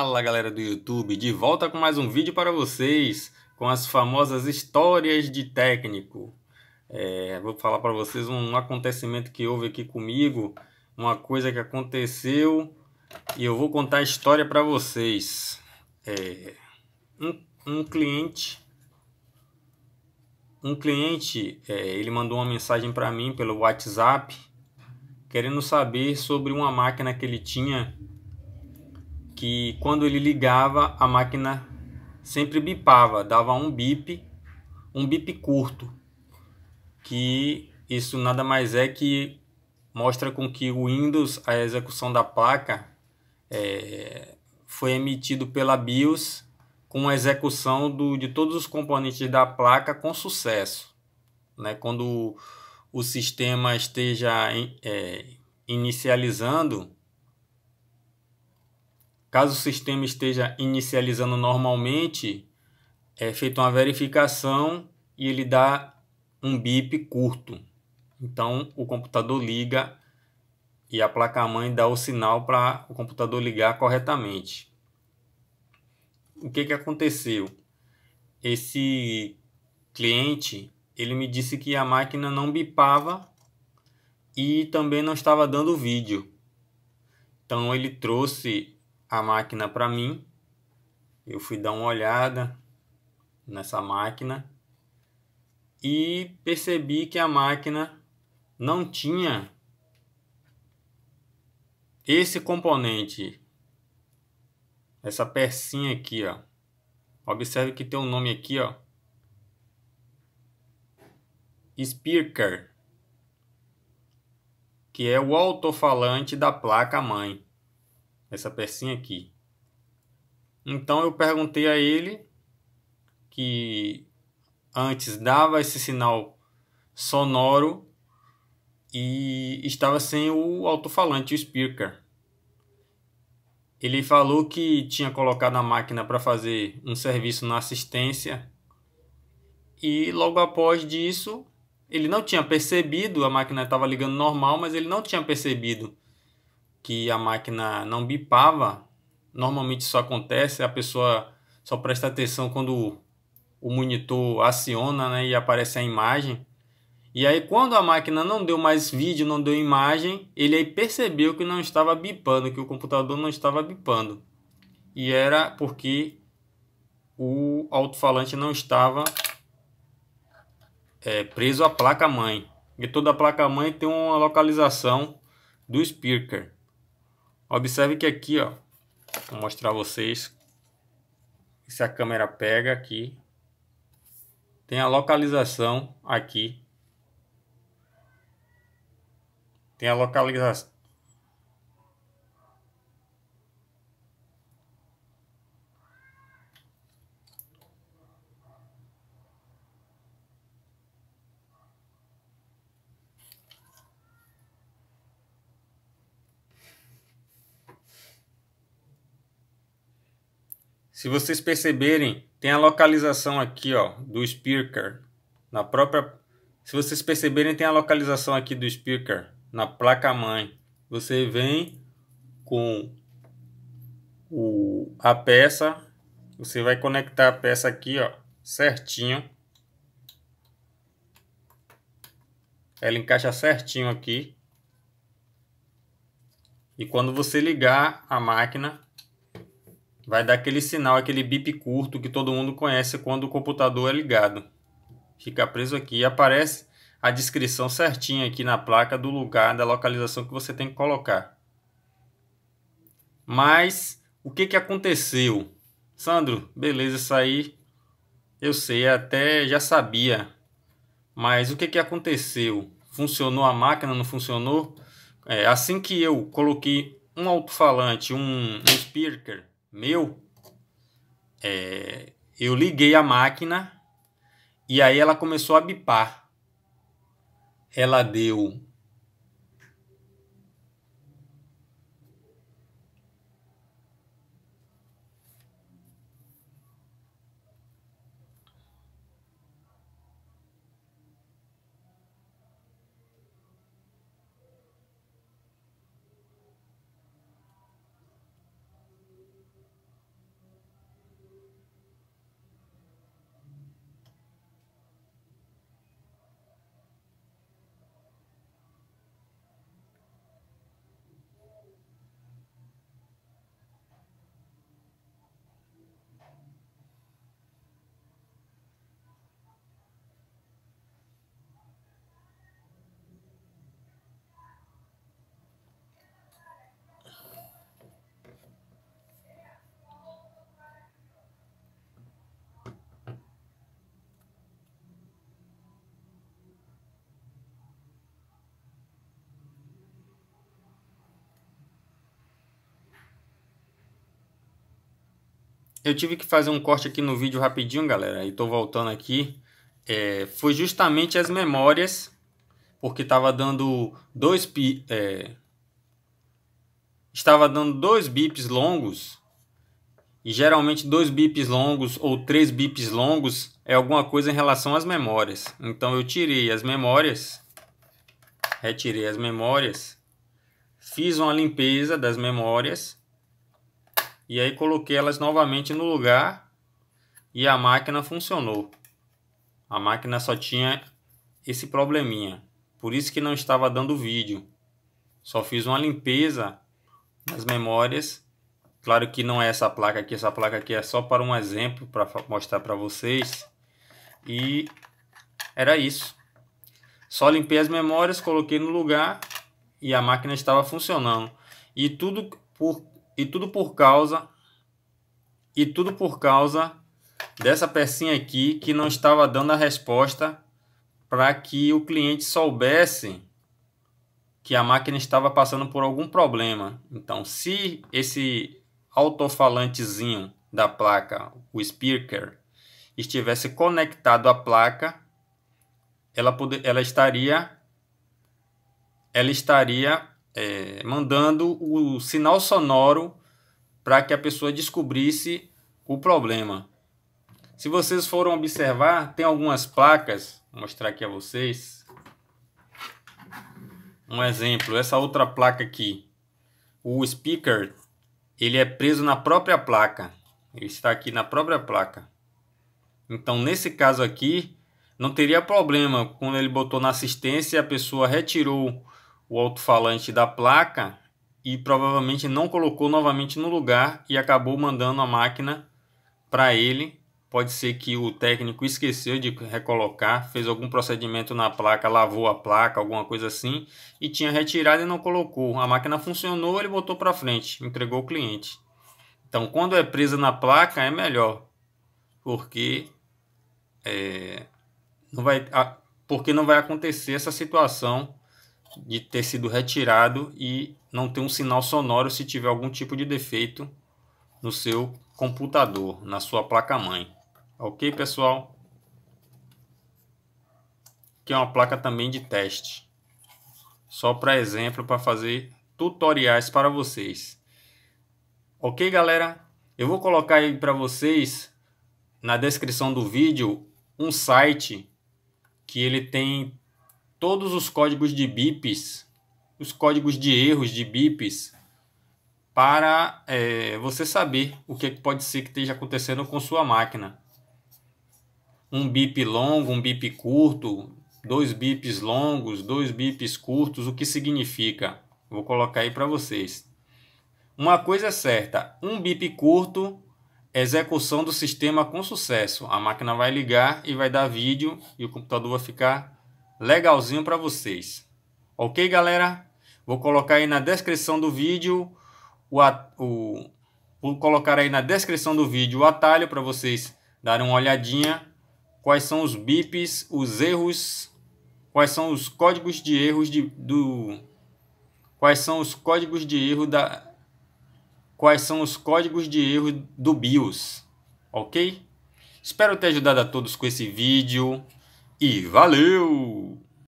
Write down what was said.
Fala galera do YouTube, de volta com mais um vídeo para vocês com as famosas histórias de técnico. É, vou falar para vocês um acontecimento que houve aqui comigo, uma coisa que aconteceu e eu vou contar a história para vocês. É, um, um, cliente, um cliente, é, ele mandou uma mensagem para mim pelo WhatsApp querendo saber sobre uma máquina que ele tinha que quando ele ligava a máquina sempre bipava, dava um bip, um bip curto, que isso nada mais é que mostra com que o Windows, a execução da placa, é, foi emitido pela BIOS com a execução do, de todos os componentes da placa com sucesso. Né? Quando o sistema esteja é, inicializando, Caso o sistema esteja inicializando normalmente, é feita uma verificação e ele dá um bip curto. Então o computador liga e a placa-mãe dá o sinal para o computador ligar corretamente. O que, que aconteceu? Esse cliente ele me disse que a máquina não bipava e também não estava dando vídeo. Então ele trouxe a máquina para mim. Eu fui dar uma olhada nessa máquina e percebi que a máquina não tinha esse componente, essa pecinha aqui, ó. Observe que tem um nome aqui, ó. Speaker, que é o alto-falante da placa mãe essa pecinha aqui. Então eu perguntei a ele que antes dava esse sinal sonoro e estava sem o alto-falante, o speaker. Ele falou que tinha colocado a máquina para fazer um serviço na assistência e logo após disso ele não tinha percebido, a máquina estava ligando normal, mas ele não tinha percebido que a máquina não bipava, normalmente isso acontece, a pessoa só presta atenção quando o monitor aciona né, e aparece a imagem. E aí, quando a máquina não deu mais vídeo, não deu imagem, ele aí percebeu que não estava bipando, que o computador não estava bipando. E era porque o alto-falante não estava é, preso à placa-mãe. E toda placa-mãe tem uma localização do speaker. Observe que aqui, ó, vou mostrar a vocês se a câmera pega aqui, tem a localização aqui, tem a localização, Se vocês perceberem, tem a localização aqui ó, do speaker. Na própria... Se vocês perceberem, tem a localização aqui do speaker na placa-mãe. Você vem com o, a peça, você vai conectar a peça aqui ó, certinho. Ela encaixa certinho aqui. E quando você ligar a máquina, vai dar aquele sinal, aquele bip curto que todo mundo conhece quando o computador é ligado. Fica preso aqui e aparece a descrição certinha aqui na placa do lugar, da localização que você tem que colocar. Mas o que, que aconteceu? Sandro, beleza, isso aí eu sei, até já sabia. Mas o que, que aconteceu? Funcionou a máquina, não funcionou? É, assim que eu coloquei um alto-falante, um, um speaker, meu, é, eu liguei a máquina e aí ela começou a bipar. Ela deu Eu tive que fazer um corte aqui no vídeo rapidinho, galera, e tô voltando aqui. É, foi justamente as memórias, porque estava dando dois pi, é, estava dando dois bips longos. E geralmente dois bips longos ou três bips longos é alguma coisa em relação às memórias. Então eu tirei as memórias, retirei as memórias, fiz uma limpeza das memórias e aí coloquei elas novamente no lugar e a máquina funcionou. A máquina só tinha esse probleminha. Por isso que não estava dando vídeo. Só fiz uma limpeza nas memórias. Claro que não é essa placa aqui, essa placa aqui é só para um exemplo, para mostrar para vocês. E era isso. Só limpei as memórias, coloquei no lugar e a máquina estava funcionando. E tudo por e tudo por causa e tudo por causa dessa pecinha aqui que não estava dando a resposta para que o cliente soubesse que a máquina estava passando por algum problema. Então, se esse altofalantezinho da placa, o speaker, estivesse conectado à placa, ela, ela estaria ela estaria é, mandando o sinal sonoro para que a pessoa descobrisse o problema. Se vocês foram observar, tem algumas placas, vou mostrar aqui a vocês. Um exemplo, essa outra placa aqui. O speaker, ele é preso na própria placa. Ele está aqui na própria placa. Então, nesse caso aqui, não teria problema. Quando ele botou na assistência, e a pessoa retirou o alto-falante da placa e provavelmente não colocou novamente no lugar e acabou mandando a máquina para ele. Pode ser que o técnico esqueceu de recolocar, fez algum procedimento na placa, lavou a placa, alguma coisa assim, e tinha retirado e não colocou. A máquina funcionou, ele botou para frente, entregou o cliente. Então, quando é presa na placa, é melhor, porque é, não vai, porque não vai acontecer essa situação de ter sido retirado e não ter um sinal sonoro se tiver algum tipo de defeito no seu computador, na sua placa-mãe. Ok, pessoal? Que é uma placa também de teste. Só para exemplo, para fazer tutoriais para vocês. Ok, galera? Eu vou colocar aí para vocês, na descrição do vídeo, um site que ele tem todos os códigos de bips, os códigos de erros de bips, para é, você saber o é que pode ser que esteja acontecendo com sua máquina. Um bip longo, um bip curto, dois bips longos, dois bips curtos, o que significa? Vou colocar aí para vocês. Uma coisa é certa, um bip curto execução do sistema com sucesso. A máquina vai ligar e vai dar vídeo e o computador vai ficar legalzinho para vocês. Ok, galera? Vou colocar aí na descrição do vídeo o, o vou colocar aí na descrição do vídeo o atalho para vocês darem uma olhadinha quais são os bips, os erros, quais são os códigos de erros de, do quais são os códigos de erro da quais são os códigos de erro do BIOS, ok? Espero ter ajudado a todos com esse vídeo e valeu!